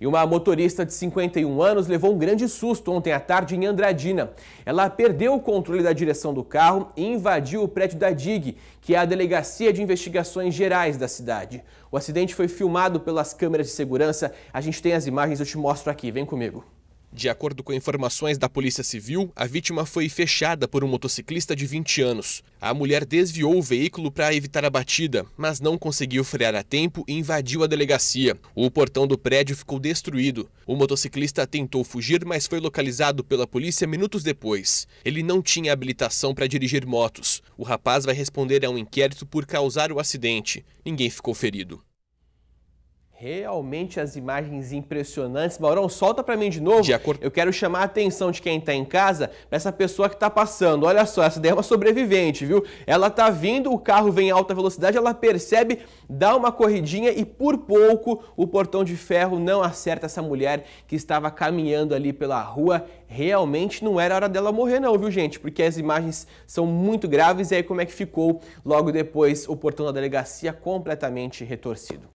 E uma motorista de 51 anos levou um grande susto ontem à tarde em Andradina. Ela perdeu o controle da direção do carro e invadiu o prédio da DIG, que é a Delegacia de Investigações Gerais da cidade. O acidente foi filmado pelas câmeras de segurança. A gente tem as imagens, eu te mostro aqui. Vem comigo. De acordo com informações da Polícia Civil, a vítima foi fechada por um motociclista de 20 anos. A mulher desviou o veículo para evitar a batida, mas não conseguiu frear a tempo e invadiu a delegacia. O portão do prédio ficou destruído. O motociclista tentou fugir, mas foi localizado pela polícia minutos depois. Ele não tinha habilitação para dirigir motos. O rapaz vai responder a um inquérito por causar o acidente. Ninguém ficou ferido. Realmente as imagens impressionantes. Maurão, solta para mim de novo. De acordo... Eu quero chamar a atenção de quem está em casa para essa pessoa que está passando. Olha só, essa daí é uma sobrevivente, viu? Ela tá vindo, o carro vem em alta velocidade, ela percebe, dá uma corridinha e por pouco o portão de ferro não acerta essa mulher que estava caminhando ali pela rua. Realmente não era hora dela morrer não, viu gente? Porque as imagens são muito graves e aí como é que ficou logo depois o portão da delegacia completamente retorcido.